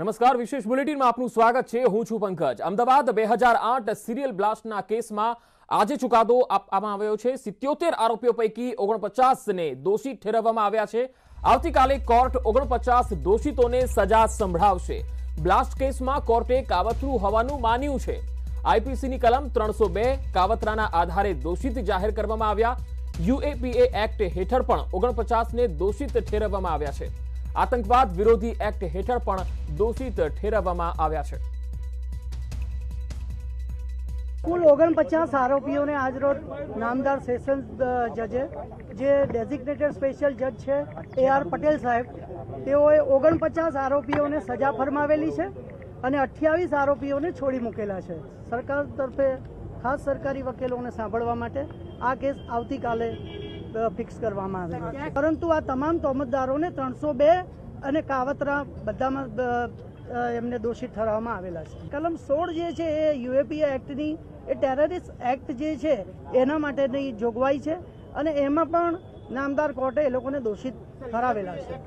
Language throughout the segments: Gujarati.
નમસ્કાર વિશેષ બુલેટિનમાં આપનું સ્વાગત છે હું છું પંકજ અમદાવાદ બે હજાર આઠ સિરિયલ બ્લાસ્ટના કેસમાં આજે ચુકાદો આપવામાં આવ્યો છે સિત્યોતેર આરોપીઓ પૈકી ઓગણપચાસને દોષિત ઠેરવવામાં આવ્યા છે આવતીકાલે કોર્ટ ઓગણપચાસ દોષિતોને સજા સંભળાવશે બ્લાસ્ટ કેસમાં કોર્ટે કાવતરું હોવાનું માન્યું છે આઈપીસીની કલમ ત્રણસો બે કાવતરાના આધારે દોષિત જાહેર કરવામાં આવ્યા યુએપીએ એક્ટ હેઠળ પણ ઓગણપચાસને દોષિત ઠેરવવામાં આવ્યા છે આતંકવાદ વિરોધી એક્ટ હેઠળ પણ દોષિત ઠેરવવામાં આવ્યા છે કુલ ઓગણપચાસ આરોપીઓને આજરોજ નામદાર સેશન્સ જજે જે ડેઝિગ્નેટેડ સ્પેશિયલ જજ છે એ આર પટેલ સાહેબ તેઓએ ઓગણપચાસ આરોપીઓને સજા ફરમાવેલી છે અને અઠ્યાવીસ આરોપીઓને છોડી મૂકેલા છે સરકાર તરફે ખાસ સરકારી વકીલોને સાંભળવા માટે આ કેસ આવતીકાલે ફિક્સ કરવામાં છે પરંતુ આ તમામ તોમતદારોને ત્રણસો બે અને કાવતરા બધામાં એમને દોષિત ઠરાવવામાં આવેલા છે કલમ સોળ જે છે એ યુએપી એક્ટની એ ટેરરિસ્ટ એક્ટ જે છે એના માટેની જોગવાઈ છે અને એમાં પણ નામદાર કોર્ટે એ લોકોને દોષિત ઠરાવેલા છે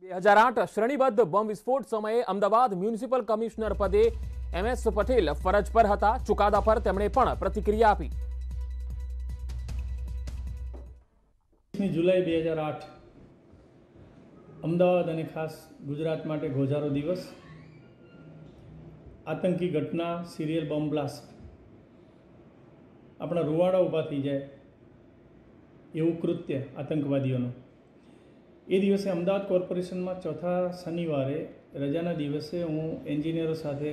બે હજાર આઠ શ્રેણીબદ્ધ બોમ્બ વિસ્ફોટ સમયે અમદાવાદ મ્યુનિસિપલ કમિશનર પદે એમએસ પટેલ ફરજ પર હતા ચુકાદા પર તેમણે પણ પ્રતિક્રિયા આપી ની જુલાઈ બે હજાર આઠ અમદાવાદ અને ખાસ ગુજરાત માટે ગોઝારો દિવસ આતંકી ઘટના સિરિયલ બોમ્બ બ્લાસ્ટ આપણા રૂવાડા ઊભા થઈ જાય એવું કૃત્ય આતંકવાદીઓનું એ દિવસે અમદાવાદ કોર્પોરેશનમાં ચોથા શનિવારે રજાના દિવસે હું એન્જિનિયરો સાથે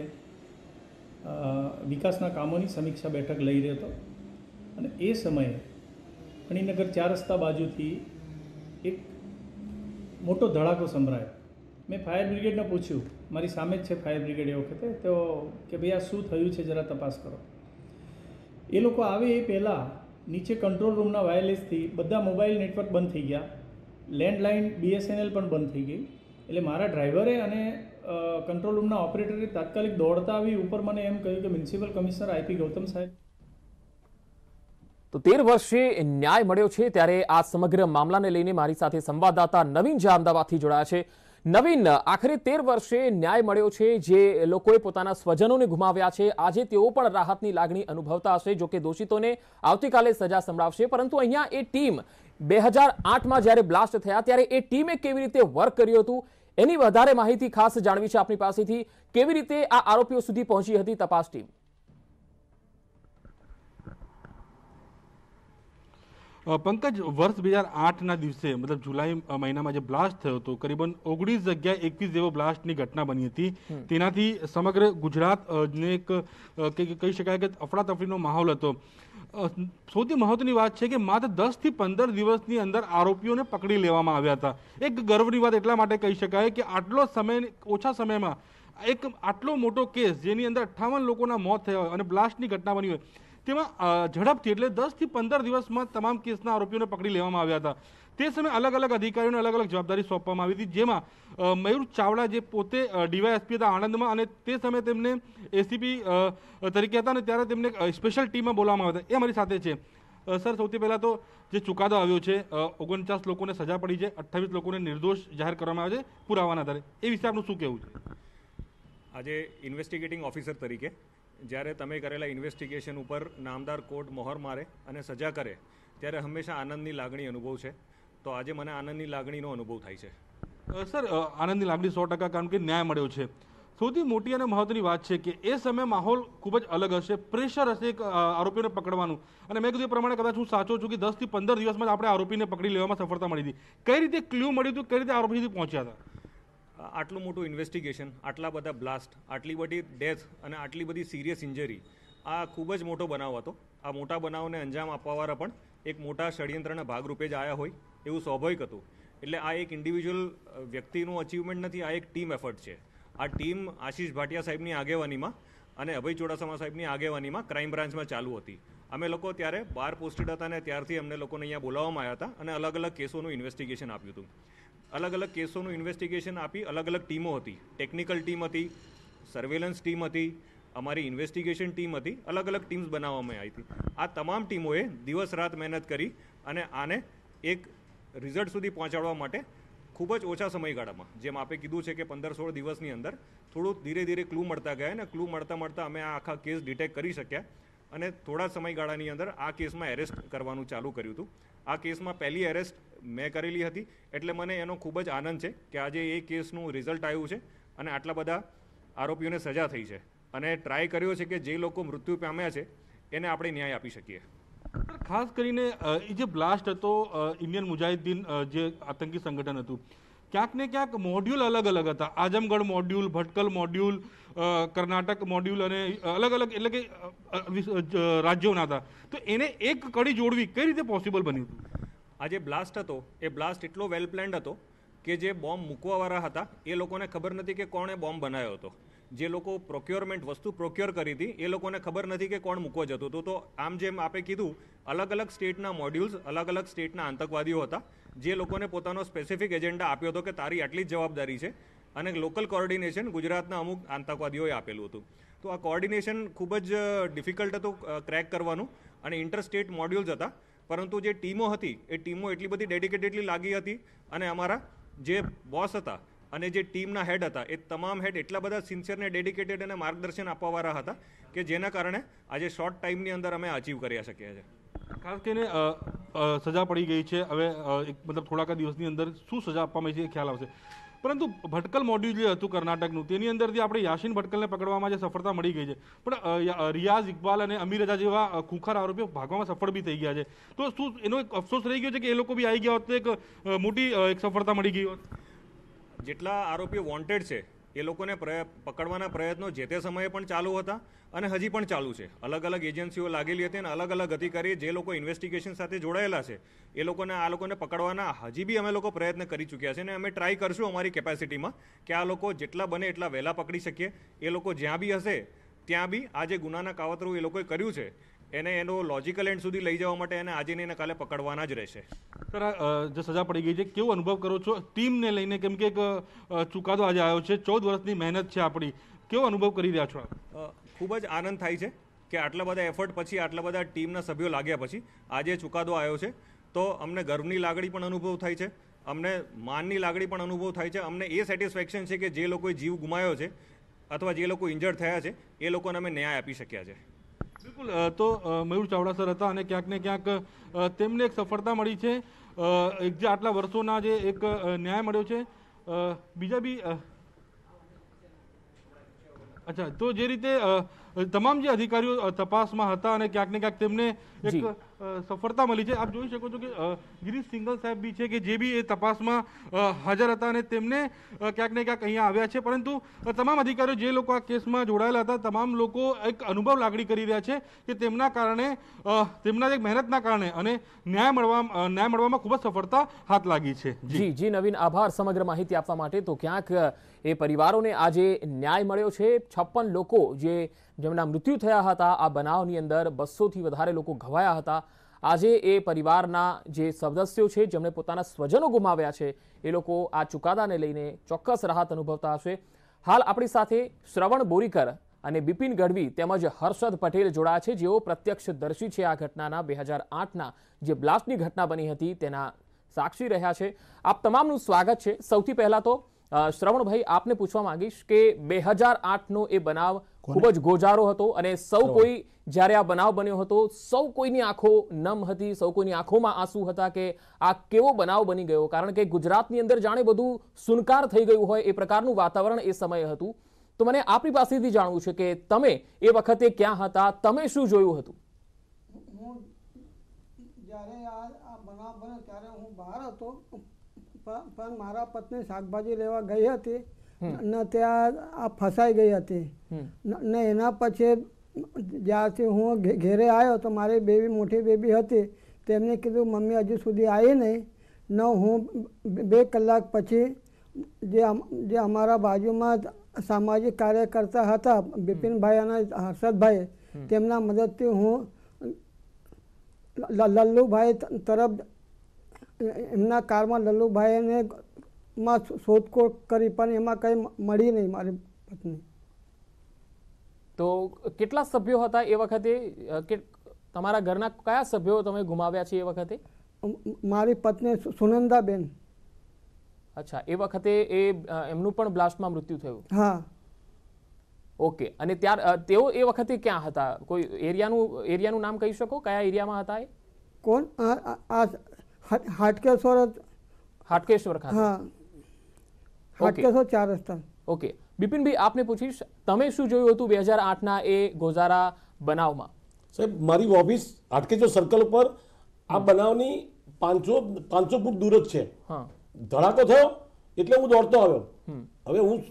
વિકાસના કામોની સમીક્ષા બેઠક લઈ રહ્યો હતો અને એ સમયે મણિનગર ચાર રસ્તા બાજુથી એક મોટો ધડાકો સંભળાયો મેં ફાયર બ્રિગેડને પૂછ્યું મારી સામે જ છે ફાયર બ્રિગેડ એ વખતે તો કે ભાઈ આ શું થયું છે જરા તપાસ કરો એ લોકો આવે એ પહેલાં નીચે કંટ્રોલ રૂમના વાયરલેસથી બધા મોબાઈલ નેટવર્ક બંધ થઈ ગયા લેન્ડલાઇન બીએસએનએલ પણ બંધ થઈ ગઈ એટલે મારા ડ્રાઈવરે અને કંટ્રોલ રૂમના ઓપરેટરે તાત્કાલિક દોડતા આવી ઉપર મને એમ કહ્યું કે મ્યુનિસિપલ કમિશનર આઈપી ગૌતમ સાહેબ તો તેર વર્ષે ન્યાય મળ્યો છે ત્યારે આ સમગ્ર મામલાને લઈને મારી સાથે સંવાદદાતા નવીન ઝા અમદાવાદથી જોડાયા છે નવીન આખરે તેર વર્ષે ન્યાય મળ્યો છે જે લોકોએ પોતાના સ્વજનોને ગુમાવ્યા છે આજે તેઓ પણ રાહતની લાગણી અનુભવતા હશે જોકે દોષિતોને આવતીકાલે સજા સંભળાવશે પરંતુ અહીંયા એ ટીમ બે હજાર આઠમાં જ્યારે બ્લાસ્ટ થયા ત્યારે એ ટીમે કેવી રીતે વર્ક કર્યું હતું એની વધારે માહિતી ખાસ જાણવી છે આપણી પાસેથી કેવી રીતે આ આરોપીઓ સુધી પહોંચી હતી તપાસ ટીમ પંકજ વર્ષ બે હજાર આઠના દિવસે મતલબ જુલાઈ મહિનામાં જે બ્લાસ્ટ થયો હતો કરીબન ઓગણીસ જગ્યાએ એકવીસ જેવો બ્લાસ્ટની ઘટના બની હતી તેનાથી સમગ્ર ગુજરાતને એક કહી શકાય કે અફડાતફડીનો માહોલ હતો સૌથી મહત્વની વાત છે કે માત્ર દસથી પંદર દિવસની અંદર આરોપીઓને પકડી લેવામાં આવ્યા હતા એક ગર્વની વાત એટલા માટે કહી શકાય કે આટલો સમય ઓછા સમયમાં એક આટલો મોટો કેસ જેની અંદર અઠ્ઠાવન લોકોના મોત થયા હોય અને બ્લાસ્ટની ઘટના બની હોય તેમાં ઝડપથી એટલે દસથી પંદર દિવસમાં તમામ કેસના આરોપીઓને પકડી લેવામાં આવ્યા હતા તે સમયે અલગ અલગ અધિકારીઓને અલગ અલગ જવાબદારી સોંપવામાં આવી હતી જેમાં મયુર ચાવડા જે પોતે ડીવાયએસપી હતા આણંદમાં અને તે સમયે તેમને એસીપી તરીકે હતા અને ત્યારે તેમને સ્પેશિયલ ટીમમાં બોલાવવામાં આવ્યા હતા એ અમારી સાથે છે સર સૌથી પહેલાં તો જે ચુકાદો આવ્યો છે ઓગણચાસ લોકોને સજા પડી છે અઠ્ઠાવીસ લોકોને નિર્દોષ જાહેર કરવામાં આવે છે પુરાવાના આધારે એ વિશે આપનું શું કહેવું છે આજે ઇન્વેસ્ટિગેટિંગ ઓફિસર તરીકે જ્યારે તમે કરેલા ઇન્વેસ્ટિગેશન ઉપર નામદાર કોર્ટ મોહર મારે અને સજા કરે ત્યારે હંમેશા આનંદની લાગણી અનુભવ છે તો આજે મને આનંદની લાગણીનો અનુભવ થાય છે સર આનંદની લાગણી સો ટકા કારણ કે ન્યાય મળ્યો છે સૌથી મોટી અને મહત્વની વાત છે કે એ સમયે માહોલ ખૂબ જ અલગ હશે પ્રેશર હશે એક આરોપીને પકડવાનું અને મેં કીધું એ પ્રમાણે કદાચ હું સાચો છું કે દસથી પંદર દિવસમાં આપણે આરોપીને પકડી લેવામાં સફળતા મળી હતી કઈ રીતે ક્લ્યુ મળ્યું હતું કઈ રીતે આરોપી સુધી પહોંચ્યા હતા આટલું મોટું ઇન્વેસ્ટિગેશન આટલા બધા બ્લાસ્ટ આટલી બધી ડેથ અને આટલી બધી સિરિયસ ઇન્જરી આ ખૂબ જ મોટો બનાવ હતો આ મોટા બનાવને અંજામ આપવાવાળા પણ એક મોટા ષડયંત્રના ભાગરૂપે જ આવ્યા હોય એવું સ્વાભાવિક હતું એટલે આ એક ઇન્ડિવિજ્યુઅલ વ્યક્તિનું અચીવમેન્ટ નથી આ એક ટીમ એફર્ટ છે આ ટીમ આશીષ ભાટિયા સાહેબની આગેવાનીમાં અને અભય ચોડાસામા સાહેબની આગેવાનીમાં ક્રાઇમ બ્રાન્ચમાં ચાલુ હતી અમે લોકો ત્યારે બાર પોસ્ટેડ હતા અને ત્યારથી અમને લોકોને અહીંયા બોલાવવામાં આવ્યા હતા અને અલગ અલગ કેસોનું ઇન્વેસ્ટિગેશન આપ્યું હતું અલગ અલગ કેસોનું ઇન્વેસ્ટિગેશન આપી અલગ અલગ ટીમો હતી ટેકનિકલ ટીમ હતી સર્વેલન્સ ટીમ હતી અમારી ઇન્વેસ્ટિગેશન ટીમ હતી અલગ અલગ ટીમ્સ બનાવવામાં આવી હતી આ તમામ ટીમોએ દિવસ રાત મહેનત કરી અને આને એક રિઝલ્ટ સુધી પહોંચાડવા માટે ખૂબ જ ઓછા સમયગાળામાં જેમ આપે કીધું છે કે પંદર સોળ દિવસની અંદર થોડું ધીરે ધીરે ક્લુ મળતા ગયા અને ક્લુ મળતા મળતા અમે આ આખા કેસ ડિટેક્ટ કરી શક્યા અને થોડા સમયગાળાની અંદર આ કેસમાં એરેસ્ટ કરવાનું ચાલુ કર્યું હતું આ કેસમાં પહેલી એરેસ્ટ મેં કરેલી હતી એટલે મને એનો ખૂબ જ આનંદ છે કે આજે એ કેસનું રિઝલ્ટ આવ્યું છે અને આટલા બધા આરોપીઓને સજા થઈ છે અને ટ્રાય કર્યો છે કે જે લોકો મૃત્યુ પામ્યા છે એને આપણે ન્યાય આપી શકીએ ખાસ કરીને એ જે બ્લાસ્ટ હતો ઇન્ડિયન મુજાહિદ્દીન જે આતંકી સંગઠન હતું ક્યાંક ને ક્યાંક મોડ્યુલ અલગ અલગ હતા Azamgarh module Bhatkal module Karnataka module અને અલગ અલગ એટલે કે રાજ્યોના હતા તો એને એક કડી જોડવી કઈ રીતે પોસિબલ બન્યું હતું આ જે બ્લાસ્ટ હતો એ બ્લાસ્ટ એટલો વેલ પ્લાન્ડ હતો કે જે બોમ્બ મૂકવાવાળા હતા એ લોકોને ખબર નથી કે કોણે બોમ્બ બનાવ્યો હતો જે લોકો પ્રોક્યોરમેન્ટ વસ્તુ પ્રોક્યોર કરી હતી એ લોકોને ખબર નથી કે કોણ મૂકવા જતો હતો તો આમ જેમ આપણે કીધું અલગ અલગ સ્ટેટના મોડ્યુલ્સ અલગ અલગ સ્ટેટના આતંકવાદીઓ હતા જે લોકોને પોતાનો સ્પેસિફિક એજન્ડા આપ્યો હતો કે તારી આટલી જ જવાબદારી છે અને લોકલ કોર્ડિનેશન ગુજરાતના અમુક આતંકવાદીઓએ આપેલું હતું તો આ કોર્ડિનેશન ખૂબ જ ડિફિકલ્ટ હતું ક્રેક કરવાનું અને ઇન્ટરસ્ટેટ મોડ્યુલ્સ હતા પરંતુ જે ટીમો હતી એ ટીમો એટલી બધી ડેડિકેટેડલી લાગી હતી અને અમારા જે બોસ હતા અને જે ટીમના હેડ હતા એ તમામ હેડ એટલા બધા સિન્સિયરને ડેડિકેટેડ અને માર્ગદર્શન આપવાવાળા હતા કે જેના કારણે આજે શોર્ટ ટાઈમની અંદર અમે અચીવ કરી શક્યા છીએ ખાસ કરીને સજા પડી ગઈ છે હવે એક મતલબ થોડાક દિવસની અંદર શું સજા આપવામાં આવી છે એ ખ્યાલ આવશે પરંતુ ભટકલ મોડ્યુલ જે હતું કર્ણાટકનું તેની અંદરથી આપણે યાસીન ભટકલને પકડવામાં જે સફળતા મળી ગઈ છે પણ રિયાઝ ઇકબાલ અને અમીર રજા જેવા ખૂંખાર આરોપીઓ ભાગવામાં સફળ બી થઈ ગયા છે તો શું એનો એક અફસોસ રહી ગયો છે કે એ લોકો બી આવી ગયા હોત એક મોટી એક સફળતા મળી ગઈ હોત જેટલા આરોપીઓ વોન્ટેડ છે એ લોકોને પકડવાના પ્રયત્નો જે તે સમયે પણ ચાલુ હતા અને હજી પણ ચાલુ છે અલગ અલગ એજન્સીઓ લાગેલી હતી અને અલગ અલગ અધિકારી જે લોકો ઇન્વેસ્ટિગેશન સાથે જોડાયેલા છે એ લોકોને આ લોકોને પકડવાના હજી બી અમે લોકો પ્રયત્ન કરી ચૂક્યા છે અને અમે ટ્રાય કરશું અમારી કેપેસિટીમાં કે આ લોકો જેટલા બને એટલા વહેલા પકડી શકીએ એ લોકો જ્યાં બી હશે ત્યાં બી આ જે ગુનાના કાવતરું એ લોકોએ કર્યું છે એને એનો લોજિકલ એન્ડ સુધી લઈ જવા માટે એને આજે નહીં કાલે પકડવાના જ રહેશે સર જે સજા પડી ગઈ છે કેવો અનુભવ કરો છો ટીમને લઈને કેમ કે એક ચુકાદો આજે આવ્યો છે ચૌદ વર્ષની મહેનત છે આપણી કેવો અનુભવ કરી રહ્યા છો ખૂબ જ આનંદ થાય છે કે આટલા બધા એફર્ટ પછી આટલા બધા ટીમના સભ્યો લાગ્યા પછી આજે ચુકાદો આવ્યો છે તો અમને ગર્વની લાગણી પણ અનુભવ થાય છે અમને માનની લાગણી પણ અનુભવ થાય છે અમને એ સેટિસ્ફેક્શન છે કે જે લોકોએ જીવ ગુમાવ્યો છે અથવા જે લોકો ઇન્જર્ડ થયા છે એ લોકોને અમે ન્યાય આપી શક્યા છે બિલકુલ તો મયુર ચાવડા સર હતા અને ક્યાંક ને ક્યાંક તેમને એક સફળતા મળી છે એક જે આટલા વર્ષોના જે એક ન્યાય મળ્યો છે બીજા બી અચ્છા તો જે રીતે તમામ જે અધિકારીઓ તપાસમાં હતા અને ક્યાંક ને ક્યાંક તેમને એક સફળતા મળી છે આપ જોઈ શકો છો કે ગિરીશ સિંગલ સાહેબ બી છે કે જે બી એ તપાસમાં હાજર હતા અને તેમને ક્યાંક ને ક્યાંક અહીંયા આવ્યા છે પરંતુ તમામ અધિકારીઓ જે લોકો આ કેસમાં જોડાયેલા હતા તમામ લોકો એક અનુભવ લાગણી કરી રહ્યા છે કે તેમના કારણે તેમના એક મહેનતના કારણે અને ન્યાય મળવા ન્યાય મળવામાં ખૂબ જ સફળતા હાથ લાગી છે જી જી નવીન આભાર સમગ્ર માહિતી આપવા માટે તો ક્યાંક એ પરિવારોને આજે ન્યાય મળ્યો છે છપ્પન લોકો જે જેમના મૃત્યુ થયા હતા આ બનાવની અંદર બસોથી વધારે લોકો ઘવાયા હતા આજે એ પરિવારના જે સદસ્યો છે જેમણે પોતાના સ્વજનો ગુમાવ્યા છે એ લોકો આ ચુકાદાને લઈને ચોક્કસ રાહત અનુભવતા હશે હાલ આપણી સાથે શ્રવણ બોરીકર અને બિપિન ગઢવી તેમજ હર્ષદ પટેલ જોડાયા છે જેઓ પ્રત્યક્ષદર્શી છે આ ઘટનાના બે હજાર આઠના જે બ્લાસ્ટની ઘટના બની હતી તેના સાક્ષી રહ્યા છે આપ તમામનું સ્વાગત છે સૌથી પહેલાં તો શ્રવણભાઈ આપને પૂછવા માંગીશ કે બે હજાર આઠનો એ બનાવ ખૂબ જ ગોજારો હતો અને સૌ કોઈ જ્યારે આ બનાવ બન્યો હતો સૌ કોઈની આંખો નમ હતી સૌ કોઈની આંખોમાં આંસુ હતા કે આ કેવો બનાવ બની ગયો કારણ કે ગુજરાતની અંદર જાણે બધું સુનકાર થઈ ગયું હોય એ પ્રકારનું વાતાવરણ એ સમયે હતું તો મને આપની પાસેથી જાણવું છે કે તમે એ વખતે ક્યાં હતા તમે શું જોયું હતું જ્યારે આ બનાવ બન્યો ત્યારે હું બહાર હતો પણ મારા પત્ની શાકભાજી લેવા ગઈ હતી ને ત્યાં આ ફસાઈ ગઈ હતી ને એના પછી જ્યારથી હું ઘેરે આવ્યો તો મારી બેબી મોટી બેબી હતી તેમણે કીધું મમ્મી હજુ સુધી આવી નહીં ન હું બે કલાક પછી જે જે અમારા બાજુમાં સામાજિક કાર્યકર્તા હતા બિપિનભાઈ અને હર્ષદભાઈ તેમના મદદથી હું લલ્લુભાઈ તરફ એમના કારમાં લલ્લુભાઈને માં શોધખોળ કરી પણ એમાં કંઈ મળી નહીં મારી પત્ની તો કેટલા સભ્યો હતા એ વખતે તમારા ઘરના કયા સભ્યો તમે ગુમાવ્યા છે એ વખતે મારી પત્ની સુનંદાબેન અચ્છા એ વખતે એ એમનું પણ બ્લાસ્ટમાં મૃત્યુ થયું હા ઓકે અને ત્યાર તેઓ એ વખતે ક્યાં હતા કોઈ એરિયાનું એરિયાનું નામ કહી શકો કયા એરિયામાં હતા એ કોણ હાટકેશ્વર હાટકેશ્વર ખાતે હા હાટકેશ્વર ચાર રસ્તા ઓકે બિપિનભાઈ આપને પૂછીશ તમે શું જોયું હતું બે હજાર આઠના એ ગોઝારા બનાવમાં સાહેબ મારી ઓફિસ હાટકેશ્વર સર્કલ ઉપર આ બનાવની પાંચસો પાંચસો ફૂટ દૂર જ છે ધડાકો થયો એટલે હું દોડતો આવ્યો હવે હું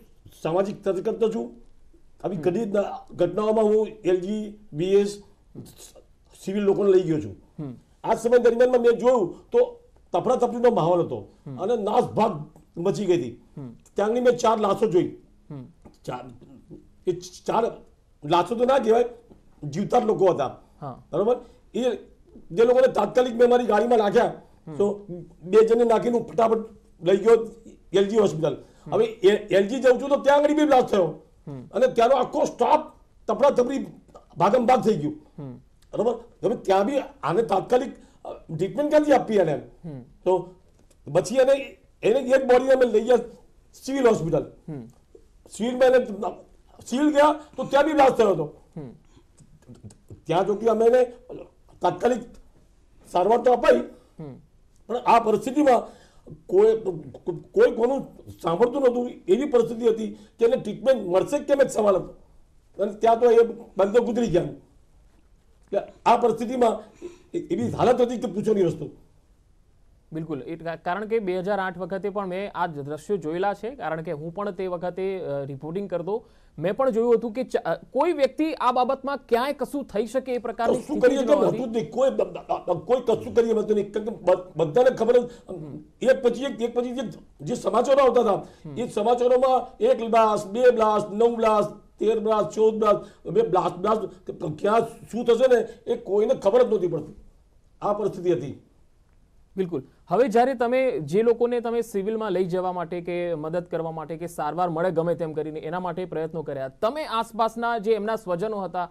સામાજિક કાર્યકર્તા છું આવી ઘણી ઘટનાઓમાં હું એલજી બીએસ સિવિલ લોકોને લઈ ગયો છું આ સમય દરમિયાનમાં મેં જોયું તો તફડા તફડીનો માહોલ હતો અને નાસભાગ મચી ગઈ હતી ત્યાંની મેં ચાર લાશો જોઈ ચાર ચાર લાશો તો ના કહેવાય જીવતા લોકો હતા બરોબર એ જે લોકોને તાત્કાલિક મેં મારી ગાડીમાં નાખ્યા તો બે જણને નાખીને હું ફટાફટ લઈ ગયો એલજી હોસ્પિટલ હવે એલજી જઉં છું તો ત્યાં આગળ બી બ્લાસ્ટ થયો અને ત્યાંનો આખો સ્ટાફ તપડા તપડી ભાગમ ભાગ થઈ ગયું બરોબર હવે ત્યાં બી આને તાત્કાલિક ટ્રીટમેન્ટ ક્યાંથી આપી એને તો પછી એને એને એક बॉडी અમે લઈ ગયા સિવિલ હોસ્પિટલ સિવિલમાં એને સિવિલ ગયા તો ત્યાં બી બ્લાસ્ટ થયો હતો ત્યાં જોકે અમે એને તાત્કાલિક સારવાર તો અપાઈ પણ આ પરિસ્થિતિમાં કોઈ કોઈ કોનું સાંભળતું નહોતું એવી પરિસ્થિતિ હતી કે એને ટ્રીટમેન્ટ મળશે કેમ જ સવાલ હતો અને ત્યાં તો એ બંધો ગુજરી ગયા આ પરિસ્થિતિમાં એવી હાલત હતી કે પૂછો વસ્તુ બિલકુલ કારણ કે બે હજાર આઠ વખતે પણ મેં આ દ્રશ્યો જોયેલા છે કારણ કે હું પણ તે વખતે રિપોર્ટિંગ કરતો મેં પણ જોયું હતું કે કોઈ વ્યક્તિ આ બાબતમાં ક્યાંય કશું થઈ શકે એ પ્રકારની શું કરી કોઈ કોઈ કશું કરી હતું બધાને ખબર એક પછી એક એક પછી જે સમાચારો આવતા હતા એ સમાચારોમાં એક બ્લાસ્ટ બે બ્લાસ્ટ નવ બ્લાસ્ટ તેર બ્લાસ્ટ ચૌદ બ્લાસ્ટ બે બ્લાસ્ટ બ્લાસ્ટ ક્યાં શું થશે ને એ કોઈને ખબર જ નહોતી પડતી આ પરિસ્થિતિ હતી બિલકુલ હવે જ્યારે તમે જે લોકોને તમે સિવિલમાં લઈ જવા માટે કે મદદ કરવા માટે કે સારવાર મળે ગમે તેમ કરીને એના માટે પ્રયત્નો કર્યા તમે આસપાસના જે એમના સ્વજનો હતા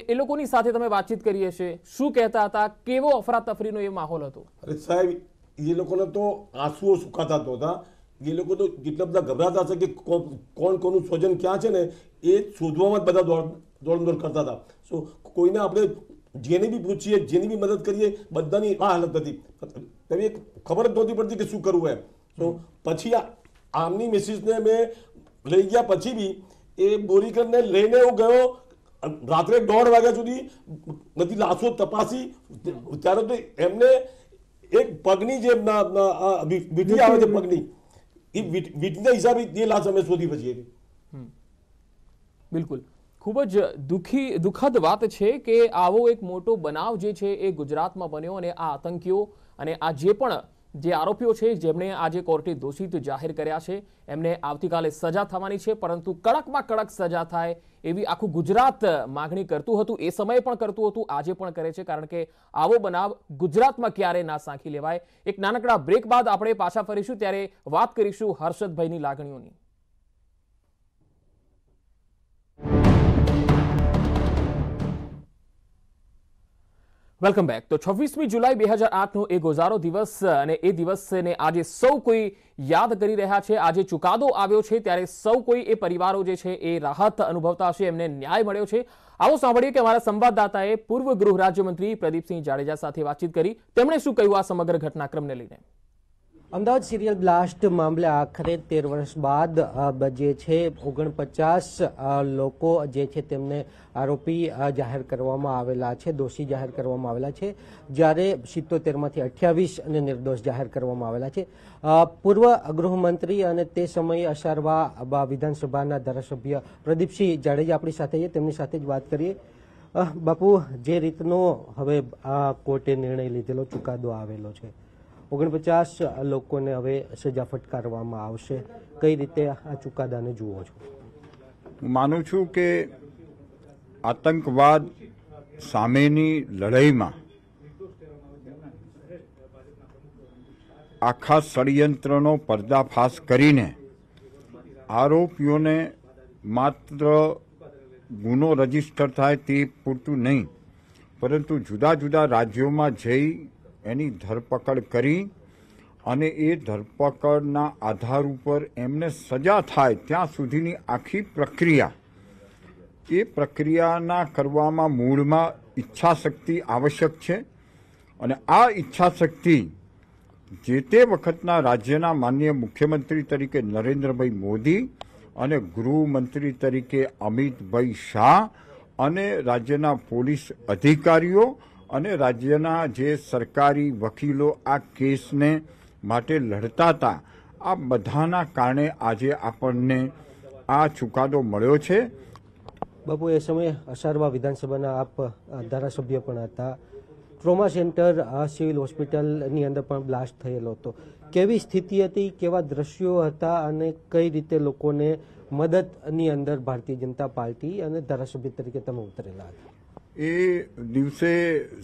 એ લોકોની સાથે તમે વાતચીત કરી હશે શું કહેતા હતા કેવો અફરાતફરીનો એ માહોલ હતો અરે સાહેબ એ લોકોને તો આંસુઓ સુકાતા તો હતા એ લોકો તો કેટલા બધા ગભરાતા હશે કે કોણ કોનું સ્વજન ક્યાં છે ને એ શોધવામાં જ બધા દોડ દોડ કરતા હતા સો કોઈને આપણે જેને બી પૂછીએ જેની બી મદદ કરીએ બધાની આ હાલત હતી તેવી ખબર જ નહોતી પડતી કે શું કરવું એમ તો પછી આમની મિસિસને મેં લઈ ગયા પછી બી એ બોરીકરને લઈને હું ગયો રાત્રે દોઢ વાગ્યા સુધી બધી લાશો તપાસી ત્યારે તો એમને એક પગની જે વીટી આવે છે પગની એ વીટના હિસાબે એ લાશ અમે શોધી પછી બિલકુલ ખૂબ જ દુઃખી દુઃખદ વાત છે કે આવો એક મોટો બનાવ જે છે એ ગુજરાતમાં બન્યો અને આ આતંકીઓ અને આ જે પણ જે આરોપીઓ છે જેમણે આજે કોર્ટે દોષિત જાહેર કર્યા છે એમને આવતીકાલે સજા થવાની છે પરંતુ કડકમાં કડક સજા થાય એવી આખું ગુજરાત માગણી કરતું હતું એ સમયે પણ કરતું હતું આજે પણ કરે છે કારણ કે આવો બનાવ ગુજરાતમાં ક્યારે ના સાંખી લેવાય એક નાનકડા બ્રેક બાદ આપણે પાછા ફરીશું ત્યારે વાત કરીશું હર્ષદભાઈની લાગણીઓની વેલકમ બેક તો છવ્વીસમી જુલાઈ બે હજાર આઠનો એ ગોઝારો દિવસ અને એ દિવસને આજે સૌ કોઈ યાદ કરી રહ્યા છે આજે ચુકાદો આવ્યો છે ત્યારે સૌ કોઈ એ પરિવારો જે છે એ રાહત અનુભવતા હશે એમને ન્યાય મળ્યો છે આવો સાંભળીએ કે અમારા સંવાદદાતાએ પૂર્વ ગૃહ રાજ્યમંત્રી પ્રદીપસિંહ જાડેજા સાથે વાતચીત કરી તેમણે શું કહ્યું આ સમગ્ર ઘટનાક્રમને લઈને અમદાવાદ સિરિયલ બ્લાસ્ટ મામલે આખરે તેર વર્ષ બાદ જે છે ઓગણપચાસ લોકો જે છે તેમને આરોપી જાહેર કરવામાં આવેલા છે દોષી જાહેર કરવામાં આવેલા છે જ્યારે સિત્તોતેરમાંથી અઠ્યાવીસ અને નિર્દોષ જાહેર કરવામાં આવેલા છે પૂર્વ ગૃહમંત્રી અને તે સમયે અસારવા વિધાનસભાના ધારાસભ્ય પ્રદીપસિંહ જાડેજા આપણી સાથે છે તેમની સાથે જ વાત કરીએ બાપુ જે રીતનો હવે આ કોર્ટે નિર્ણય લીધેલો ચુકાદો આવેલો છે ઓગણપચાસ લોકોને હવે સજા ફટકારવામાં આવશે કઈ રીતે આ ચુકાદાને જુઓ છો હું માનું છું કે આતંકવાદ સામેની લડાઈમાં આખા ષડયંત્રનો પર્દાફાશ કરીને આરોપીઓને માત્ર ગુનો રજીસ્ટર થાય તે પૂરતું નહીં પરંતુ જુદા જુદા રાજ્યોમાં જઈ એની ધરપકડ કરી અને એ ધરપકડના આધાર ઉપર એમને સજા થાય ત્યાં સુધીની આખી પ્રક્રિયા એ પ્રક્રિયાના કરવામાં મૂળમાં ઈચ્છાશક્તિ આવશ્યક છે અને આ ઈચ્છાશક્તિ જે તે વખતના રાજ્યના માન્ય મુખ્યમંત્રી તરીકે નરેન્દ્રભાઈ મોદી અને ગૃહમંત્રી તરીકે અમિતભાઈ શાહ અને રાજ્યના પોલીસ અધિકારીઓ અને રાજ્યના જે સરકારી વકીલો આ કેસને માટે લડતા હતા આ બધાના કારણે આજે આપણને આ ચુકાદો મળ્યો છે બાપુ એ સમયે અસારવા વિધાનસભાના આપ ધારાસભ્ય પણ હતા ટ્રોમા સેન્ટર સિવિલ હોસ્પિટલની અંદર પણ બ્લાસ્ટ થયેલો હતો કેવી સ્થિતિ હતી કેવા દ્રશ્યો હતા અને કઈ રીતે લોકોને મદદની અંદર ભારતીય જનતા પાર્ટી અને ધારાસભ્ય તરીકે તમે ઉતરેલા હતા એ દિવસે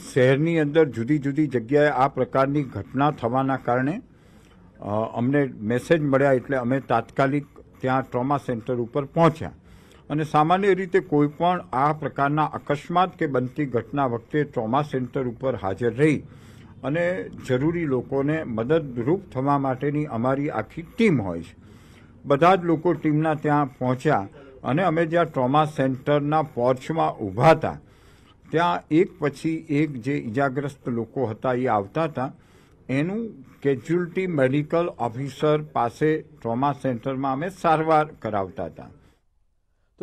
શહેરની અંદર જુદી જુદી જગ્યાએ આ પ્રકારની ઘટના થવાના કારણે અમને મેસેજ મળ્યા એટલે અમે તાત્કાલિક ત્યાં ટ્રોમા સેન્ટર ઉપર પહોંચ્યા અને સામાન્ય રીતે કોઈ પણ આ પ્રકારના અકસ્માત કે બનતી ઘટના વખતે ટ્રોમા સેન્ટર ઉપર હાજર રહી અને જરૂરી લોકોને મદદરૂપ થવા માટેની અમારી આખી ટીમ હોય છે બધા જ લોકો ટીમના ત્યાં પહોંચ્યા અને અમે જ્યાં ટ્રોમા સેન્ટરના પોર્ચમાં ઊભા હતા ત્યાં એક પછી એક જે ઇજાગ્રસ્ત લોકો હતા એ આવતા હતા એનું કેજ્યુલિટી મેડિકલ ઓફિસર પાસે ટ્રોમા સેન્ટરમાં અમે સારવાર કરાવતા હતા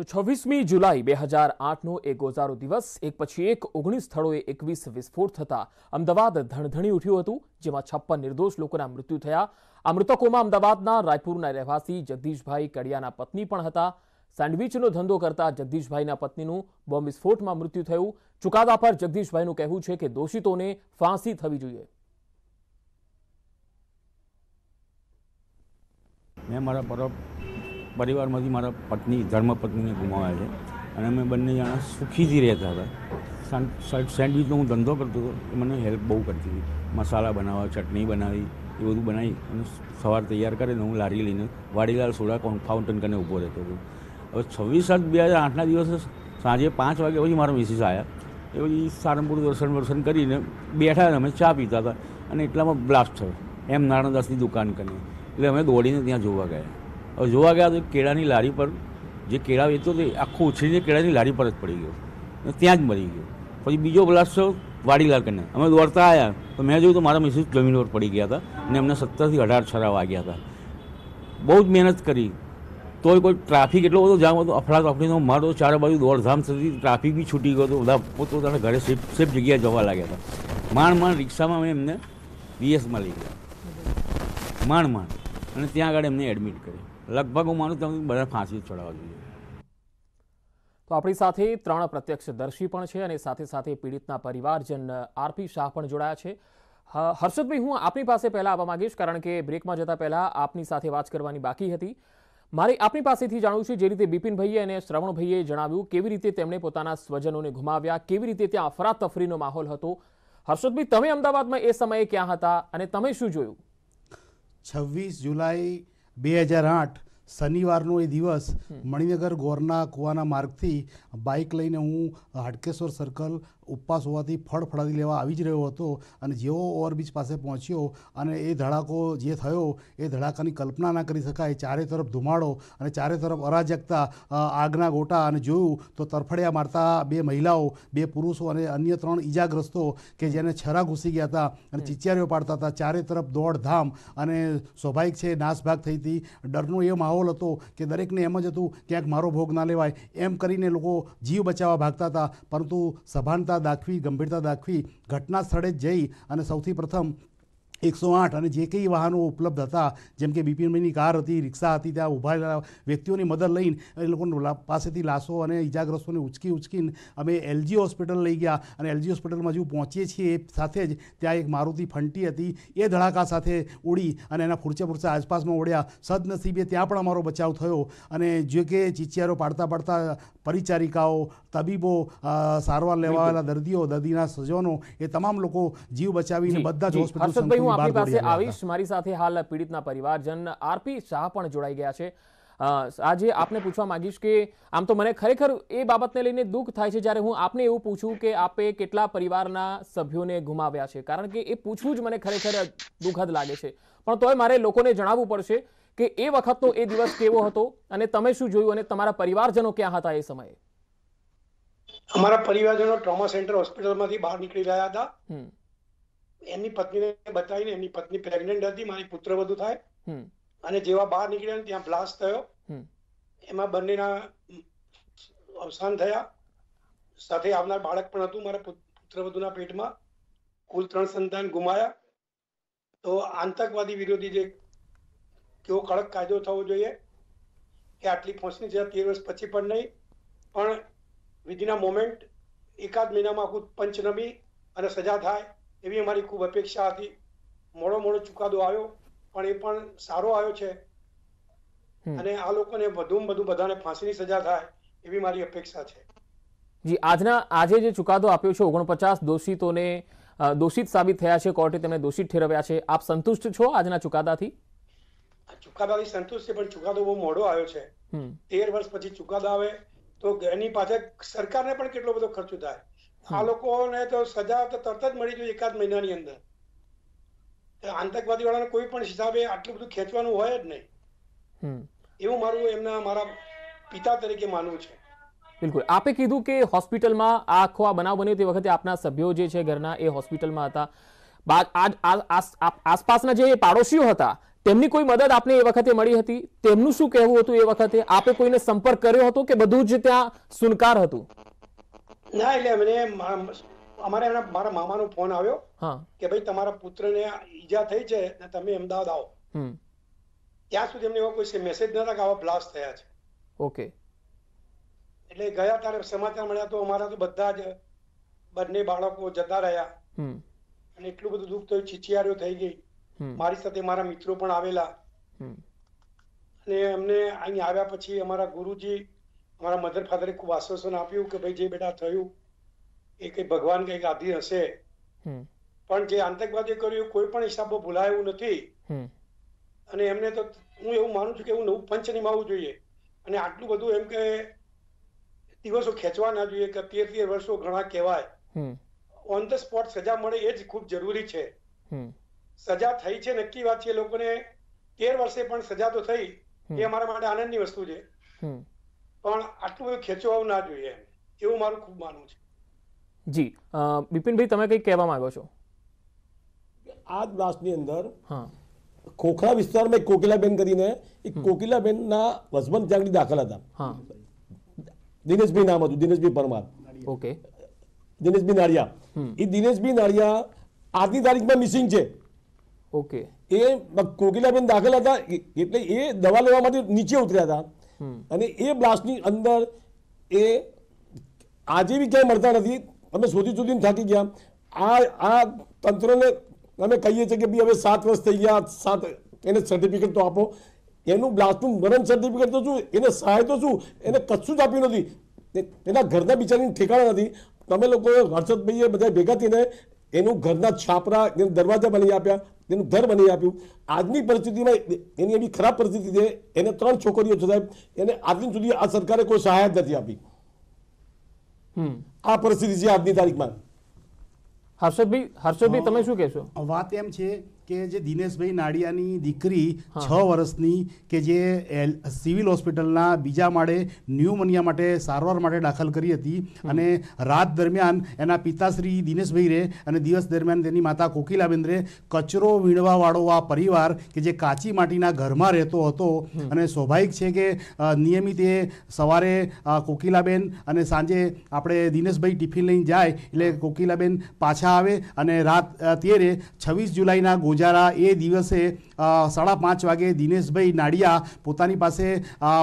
તો છવ્વીસમી જુલાઈ બે હજાર આઠનો એક ગોઝારો દિવસ એક પછી એક ઓગણીસ સ્થળોએ એકવીસ વિસ્ફોટ થતા અમદાવાદ ધણધણી ઉઠ્યું હતું જેમાં છપ્પન નિર્દોષ લોકોના મૃત્યુ થયા આ મૃતકોમાં અમદાવાદના રાયપુરના રહેવાસી જગદીશભાઈ કડિયાના પત્ની પણ હતા સેન્ડવિચનો ધંધો કરતા જગદીશભાઈના પત્નીનું બોમ્બ વિસ્ફોટમાં મૃત્યુ થયું ચુકાદા પર જગદીશભાઈનું કહેવું છે કે દોષિતોને ફાંસી થવી જોઈએ મેં મારા પરિવારમાંથી મારા પત્ની ધર્મપત્નીને ગુમાવ્યા છે અને અમે બંને જણા સુખીથી રહેતા હતા સેન્ડવીચનો હું ધંધો કરતો હતો એ મને હેલ્પ બહુ કરતી હતી મસાલા બનાવવા ચટણી બનાવી એ બધું બનાવી અને સવાર તૈયાર કરીને હું લારી લઈને વાડીલાલ સોડા ફાઉન્ટન કરીને ઊભો રહેતો હતો હવે છવ્વીસ સાત બે હજાર આઠના દિવસે સાંજે પાંચ વાગ્યા પછી મારા મિસિસ આવ્યા એ પછી સારંપુર દર્શન વર્શન કરીને બેઠા અમે ચા પીતા હતા અને એટલામાં બ્લાસ્ટ થયો એમ નારણદાસની દુકાન કરીને એટલે અમે દોડીને ત્યાં જોવા ગયા હવે જોવા ગયા તો કેળાની લારી પર જે કેળા વેચતો તે આખું ઉછળીને કેળાની લારી પર જ પડી ગયો અને ત્યાં જ મરી ગયો પછી બીજો બ્લાસ્ટ થયો વાડીલાલ કરીને અમે દોડતા આવ્યા તો મેં જોયું તો મારા મિસિસ જમીન પર પડી ગયા હતા અને એમને સત્તરથી અઢાર છરા વાગ્યા હતા બહુ જ મહેનત કરી તો કોઈ ટ્રાફિક એટલો બધો જામ હતો અફડાતફડીનો મારો ચાર બાજુ દોડધામ થતી ટ્રાફિક બી છૂટી ગયો હતો બધા પોતપોતાના ઘરે સેફ સેફ જગ્યાએ જવા લાગ્યા હતા માણ માંડ રિક્ષામાં અમે એમને બીએસમાં લઈ ગયા માંડ માંડ અને ત્યાં આગળ એમને એડમિટ કર્યું લગભગ હું માનું તમે બધા ફાંસી ચડાવવા જોઈએ તો આપણી સાથે ત્રણ પ્રત્યક્ષદર્શી પણ છે અને સાથે સાથે પીડિતના પરિવારજન આરપી શાહ પણ જોડાયા છે હર્ષદભાઈ હું આપની પાસે પહેલાં આવવા માગીશ કારણ કે બ્રેકમાં જતા પહેલાં આપની સાથે વાત કરવાની બાકી હતી મારે આપણી પાસેથી જાણવું છે જે રીતે બિપિનભાઈએ અને શ્રવણભાઈએ જણાવ્યું કેવી રીતે તેમણે પોતાના સ્વજનોને ગુમાવ્યા કેવી રીતે ત્યાં અફરાતફરીનો માહોલ હતો હર્ષદભાઈ તમે અમદાવાદમાં એ સમયે ક્યાં હતા અને તમે શું જોયું છવ્વીસ જુલાઈ બે હજાર આઠ શનિવારનો એ દિવસ મણિનગર ગોરના કુવાના માર્ગથી બાઇક લઈને હું હાટકેશ્વર સર્કલ ઉપવાસ હોવાથી ફળ ફળાવી લેવા આવી જ રહ્યો હતો અને જેવો ઓવરબ્રિજ પાસે પહોંચ્યો અને એ ધડાકો જે થયો એ ધડાકાની કલ્પના ના કરી શકાય ચારે તરફ ધુમાડો અને ચારે તરફ અરાજકતા આગના ગોટા અને જોયું તો તરફડિયા મારતા બે મહિલાઓ બે પુરુષો અને અન્ય ત્રણ ઈજાગ્રસ્તો કે જેને છરા ઘૂસી ગયા હતા અને ચિચિયારીઓ પાડતા હતા ચારે તરફ દોડધામ અને સ્વાભાવિક છે નાસભાગ થઈ હતી ડરનો એ માહોલ હતો કે દરેકને એમ જ હતું ક્યાંક મારો ભોગ ના લેવાય એમ કરીને લોકો જીવ બચાવવા ભાગતા હતા પરંતુ સભાનતા દાખવી ગંભીરતા દાખવી ઘટના સ્થળે જઈ અને સૌથી પ્રથમ એકસો આઠ અને જે કંઈ વાહનો ઉપલબ્ધ હતા જેમ કે બીપીનભાઈની કાર હતી રિક્ષા હતી ત્યાં ઊભા વ્યક્તિઓની મદદ લઈને એ લોકો પાસેથી લાશો અને ઇજાગ્રસ્તોને ઉચકી ઉચકીને અમે એલજી હોસ્પિટલ લઈ ગયા અને એલજી હોસ્પિટલમાં હજુ પહોંચીએ છીએ એ સાથે જ ત્યાં એક મારુતિ ફંટી હતી એ ધડાકા સાથે ઉડી અને એના ફૂરચે ફૂરચે આસપાસમાં ઉડ્યા સદનસીબે ત્યાં પણ અમારો બચાવ થયો અને જે કે ચીચિયારો પાડતા પાડતા પરિચારિકાઓ તબીબો સારવાર લેવાયેલા દર્દીઓ દર્દીના સજનો એ તમામ લોકો જીવ બચાવીને બધા જ હોસ્પિટલ આપણી પાસે આવીશ મારી સાથે હાલ પીડિતના પરિવારજન આરપી શાહ પણ જોડાઈ ગયા છે આજે આપને પૂછવા માંગીશ કે આમ તો મને ખરેખર એ બાબતને લઈને દુઃખ થાય છે જ્યારે હું આપને એવું પૂછું કે આપે કેટલા પરિવારના સભ્યોને ગુમાવ્યા છે કારણ કે એ પૂછવું જ મને ખરેખર દુઃખદ લાગે છે પણ તોય મારે લોકોને જણાવવું પડશે કે એ વખતનો એ દિવસ કેવો હતો અને તમે શું જોયું અને તમારા પરિવારજનો ક્યાં હતા એ સમયે અમારા પરિવારજનો ટ્રોમા સેન્ટર હોસ્પિટલમાંથી બહાર નીકળી રહ્યા હતા એમની પત્નીને બતાવીને એમની પત્ની પ્રેગ્નન્ટ હતી મારી પુત્ર વધુ થાય અને જેવા બહાર નીકળ્યા ત્યાં બ્લાસ્ટ થયો એમાં બંનેના અવસાન થયા સાથે આવનાર બાળક પણ હતું મારા પુત્ર વધુના પેટમાં કુલ ત્રણ સંતાન ગુમાયા તો આતંકવાદી વિરોધી જે કેવો કડક કાયદો થવો જોઈએ કે આટલી પહોંચની જરા તેર વર્ષ પછી પણ નહીં પણ વિધિના મોમેન્ટ એકાદ મહિનામાં આખું પંચનમી અને સજા થાય એવી અમારી ખૂબ અપેક્ષા હતી મોડો મોડો ચુકાદો આવ્યો પણ એ પણ સારો આવ્યો છે અને આ લોકોને વધુમાં વધુ બધાને ફાંસીની સજા થાય એવી મારી અપેક્ષા છે જી આજના આજે જે ચુકાદો આપ્યો છે ઓગણપચાસ દોષિતોને દોષિત સાબિત થયા છે કોર્ટે તેમને દોષિત ઠેરવ્યા છે આપ સંતુષ્ટ છો આજના ચુકાદાથી ચુકાદાથી સંતુષ્ટ છે પણ ચુકાદો બહુ મોડો આવ્યો છે તેર વર્ષ પછી ચુકાદો આવે તો એની પાછળ સરકારને પણ કેટલો બધો ખર્ચો થાય આ લોકોને તો સજા તો તરત જ મળી જોઈએ એકાદ મહિનાની અંદર આતંકવાદી વાળાને કોઈ પણ હિસાબે આટલું બધું ખેંચવાનું હોય જ નહીં એવું મારું એમના મારા પિતા તરીકે માનવું છે બિલકુલ આપે કીધું કે હોસ્પિટલમાં આખો આ બનાવ બન્યો તે વખતે આપના સભ્યો જે છે ઘરના એ હોસ્પિટલમાં હતા આસપાસના જે પાડોશીઓ હતા તેમની કોઈ મદદ આપને એ વખતે મળી હતી તેમનું શું કહેવું હતું એ વખતે આપે કોઈને સંપર્ક કર્યો હતો કે બધું જ ત્યાં સુનકાર હતું ના એટલે મને અમારે એના મારા મામાનો ફોન આવ્યો કે ભાઈ તમારા પુત્રને ઈજા થઈ છે ને તમે અમદાવાદ આવો ત્યાં સુધી એમને એવો કોઈ મેસેજ નતા કે આવા બ્લાસ્ટ થયા છે ઓકે એટલે ગયા તારે સમાચાર મળ્યા તો અમારા તો બધા જ બંને બાળકો જતા રહ્યા અને એટલું બધું દુઃખ થયું છીછિયારીઓ થઈ ગઈ મારી સાથે મારા મિત્રો પણ આવેલા અને અમને અહીં આવ્યા પછી અમારા ગુરુજી અમારા મધર ફાધરે ખૂબ આશ્વાસન આપ્યું કે ભાઈ જે બેટા થયું એ કંઈ ભગવાન કંઈક આધી હશે પણ જે આતંકવાદીઓ કર્યું કોઈ પણ હિસાબો ભૂલાય એવું નથી અને એમને તો હું એવું માનું છું કે એવું નવું પંચ નિમાવવું જોઈએ અને આટલું બધું એમ કે દિવસો ખેંચવા ના જોઈએ કે તેર તેર વર્ષો ઘણા કહેવાય ઓન ધ સ્પોટ સજા મળે એ જ ખૂબ જરૂરી છે સજા થઈ છે નક્કી વાત છે લોકોને તેર વર્ષે પણ સજા તો થઈ એ અમારા માટે આનંદની વસ્તુ છે પણ આટલું બધું ખેંચવાવું ના જોઈએ એવું મારું ખૂબ માનવું છે જી બિપિનભાઈ તમે કંઈક કહેવા માંગો છો આ જ બ્લાસ્ટની અંદર ખોખરા વિસ્તારમાં એક કોકિલાબેન કરીને એક કોકિલાબેનના વસમન ત્યાંની દાખલ હતા દિનેશભાઈ નામ હતું દિનેશભાઈ પરમાર ઓકે દિનેશભાઈ નાળિયા એ દિનેશભાઈ નાળિયા આજની તારીખમાં મિસિંગ છે ઓકે એ કોકિલાબેન દાખલ હતા એટલે એ દવા લેવા માટે નીચે ઉતર્યા હતા અને એ બ્લાસ્ટની અંદર એ આજે બી ક્યાંય મળતા નથી અમે શોધી શોધીને થાકી ગયા આ આ તંત્રને અમે કહીએ છીએ કે ભાઈ હવે સાત વર્ષ થઈ ગયા સાત એને સર્ટિફિકેટ તો આપો એનું બ્લાસ્ટનું મરણ સર્ટિફિકેટ તો શું એને સહાય તો શું એને કશું જ આપ્યું નથી એના ઘરના બિચારીને ઠેકાણા નથી તમે લોકો હર્ષદભાઈએ બધા ભેગા થઈને એનું ઘરના છાપરા દરવાજા બનાવી આપ્યા તેનું ઘર બનાવી આપ્યું આજની પરિસ્થિતિમાં એની એવી ખરાબ પરિસ્થિતિ છે એને ત્રણ છોકરીઓ છે સાહેબ એને આજની સુધી આ સરકારે કોઈ સહાય જ નથી આપી આ પરિસ્થિતિ છે આજની તારીખમાં હર્ષદભાઈ હર્ષદભાઈ તમે શું કહેશો વાત એમ છે કે જે દિનેશભાઈ નાડિયાની દીકરી છ વર્ષની કે જે સિવિલ હોસ્પિટલના બીજા માળે ન્યુમોનિયા માટે સારવાર માટે દાખલ કરી હતી અને રાત દરમિયાન એના પિતાશ્રી દિનેશભાઈ રે અને દિવસ દરમિયાન તેની માતા કોકિલાબેન્દ્રે કચરો વીણવાવાળો આ પરિવાર કે જે કાચી માટીના ઘરમાં રહેતો હતો અને સ્વાભાવિક છે કે નિયમિત એ સવારે કોકિલાબેન અને સાંજે આપણે દિનેશભાઈ ટિફિન લઈને જાય એટલે કોકિલાબેન પાછા આવે અને રાત અત્યારે છવ્વીસ જુલાઈના ગોજ ગુજારા એ દિવસે સાડા પાંચ વાગે દિનેશભાઈ નાડિયા પોતાની પાસે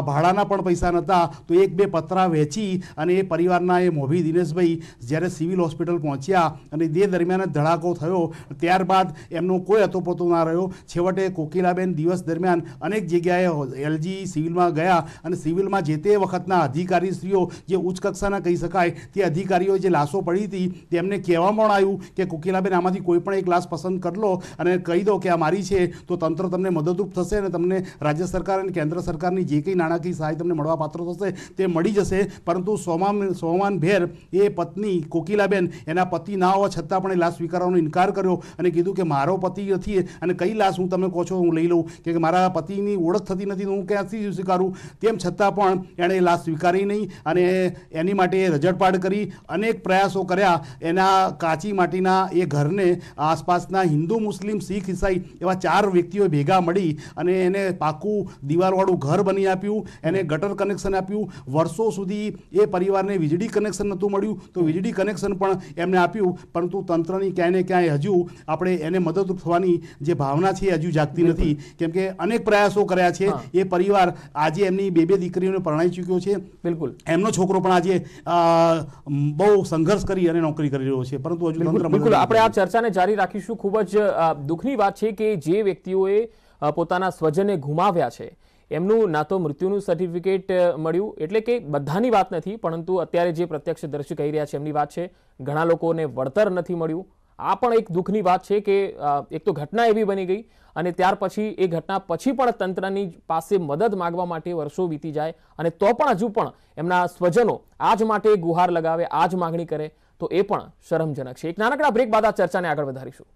ભાડાના પણ પૈસા નહોતા તો એક બે પતરા વહેંચી અને એ પરિવારના એ મોભી દિનેશભાઈ જ્યારે સિવિલ હોસ્પિટલ પહોંચ્યા અને તે દરમિયાન ધડાકો થયો ત્યારબાદ એમનો કોઈ અતોપતો ના રહ્યો છેવટે કોકિલાબેન દિવસ દરમિયાન અનેક જગ્યાએ એલજી સિવિલમાં ગયા અને સિવિલમાં જે તે વખતના અધિકારીશ્રીઓ જે ઉચ્ચ કક્ષાના કહી શકાય તે અધિકારીઓ જે લાશો પડી હતી તેમને કહેવામાં આવ્યું કે કોકિલાબેન આમાંથી કોઈ પણ એક લાશ પસંદ કરલો અને કહી દો કે આ મારી છે તો તંત્ર તમને મદદરૂપ થશે અને તમને રાજ્ય સરકાર અને કેન્દ્ર સરકારની જે કંઈ નાણાકીય સહાય તમને મળવા પાત્ર થશે તે મળી જશે પરંતુ સોમાન સોમાન ભેર એ પત્ની કોકિલાબેન એના પતિ ના હોવા છતાં પણ એ લાશ સ્વીકારવાનો ઇનકાર કર્યો અને કીધું કે મારો પતિ નથી અને કઈ લાશ હું તમે કહો છો હું લઈ લઉં કે મારા પતિની ઓળખ થતી નથી હું ક્યાંથી સ્વીકારું તેમ છતાં પણ એણે એ લાશ સ્વીકારી નહીં અને એની માટે રજડપાડ કરી અનેક પ્રયાસો કર્યા એના કાચી માટીના એ ઘરને આસપાસના હિન્દુ મુસ્લિમ શીખ ઈસાઈ એવા ચાર વ્યક્તિઓ ભેગા મળી અને એને પાકું દિવાલવાળું ઘર બની આપ્યું એને ગટર કનેક્શન આપ્યું વર્ષો સુધી એ પરિવારને વીજળી કનેક્શન નહોતું મળ્યું તો વીજળી કનેક્શન પણ એમને આપ્યું પરંતુ તંત્રની ક્યાંય ને ક્યાંય હજુ આપણે એને મદદરૂપ થવાની જે ભાવના છે હજુ જાગતી નથી કેમ કે અનેક પ્રયાસો કર્યા છે એ પરિવાર આજે એમની બે બે દીકરીઓને પરણાઈ ચૂક્યો છે બિલકુલ એમનો છોકરો પણ આજે બહુ સંઘર્ષ કરી અને નોકરી કરી રહ્યો છે પરંતુ હજુ બિલકુલ આપણે આ ચર્ચાને જારી રાખીશું ખૂબ જ દુઃખની વાત છે કે જે વ્યક્તિઓએ પોતાના સ્વજને ગુમાવ્યા છે એમનું ના તો મૃત્યુનું સર્ટિફિકેટ મળ્યું એટલે કે બધાની વાત નથી પરંતુ અત્યારે જે પ્રત્યક્ષ પ્રત્યક્ષદર્શી કહી રહ્યા છે એમની વાત છે ઘણા લોકોને વળતર નથી મળ્યું આ પણ એક દુઃખની વાત છે કે એક તો ઘટના એવી બની ગઈ અને ત્યાર પછી એ ઘટના પછી પણ તંત્રની પાસે મદદ માગવા માટે વર્ષો વીતી જાય અને તો પણ હજુ પણ એમના સ્વજનો આજ માટે ગુહાર લગાવે આજ માગણી કરે તો એ પણ શરમજનક છે એક નાનકડા બ્રેક બાદ આ ચર્ચાને આગળ વધારીશું